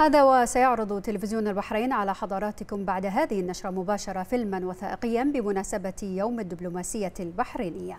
هذا وسيعرض تلفزيون البحرين على حضراتكم بعد هذه النشرة مباشرة فيلما وثائقيا بمناسبة يوم الدبلوماسية البحرينية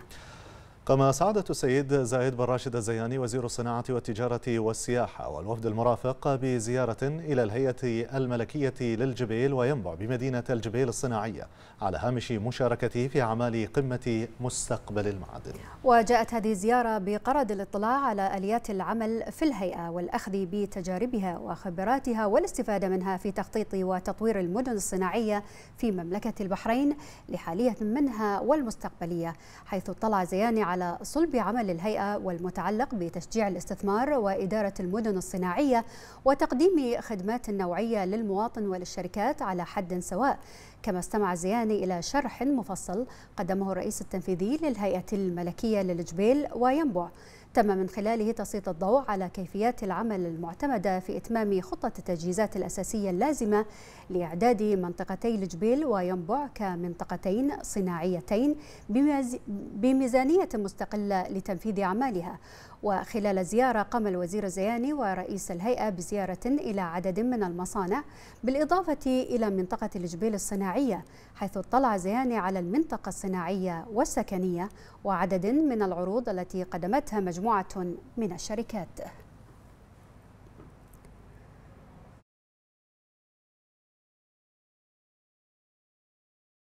قام سعادة السيد زايد بن راشد الزياني وزير الصناعة والتجارة والسياحة والوفد المرافق بزيارة إلى الهيئة الملكية للجبيل وينبع بمدينة الجبيل الصناعية على هامش مشاركته في أعمال قمة مستقبل المعادن وجاءت هذه الزيارة بقرض الاطلاع على آليات العمل في الهيئة والأخذ بتجاربها وخبراتها والاستفادة منها في تخطيط وتطوير المدن الصناعية في مملكة البحرين لحالية منها والمستقبلية حيث اطلع زياني على على صلب عمل الهيئة والمتعلق بتشجيع الاستثمار وإدارة المدن الصناعية وتقديم خدمات نوعية للمواطن وللشركات على حد سواء كما استمع زياني إلى شرح مفصل قدمه الرئيس التنفيذي للهيئة الملكية للجبيل وينبع تم من خلاله تسليط الضوء على كيفيات العمل المعتمدة في إتمام خطة التجهيزات الأساسية اللازمة لإعداد منطقتي الجبيل وينبع كمنطقتين صناعيتين بميزانية مستقلة لتنفيذ أعمالها وخلال زيارة قام الوزير الزياني ورئيس الهيئة بزيارة إلى عدد من المصانع بالإضافة إلى منطقة الجبيل الصناعية حيث اطلع زياني على المنطقة الصناعية والسكنية وعدد من العروض التي قدمتها مجموعة مجموعة من الشركات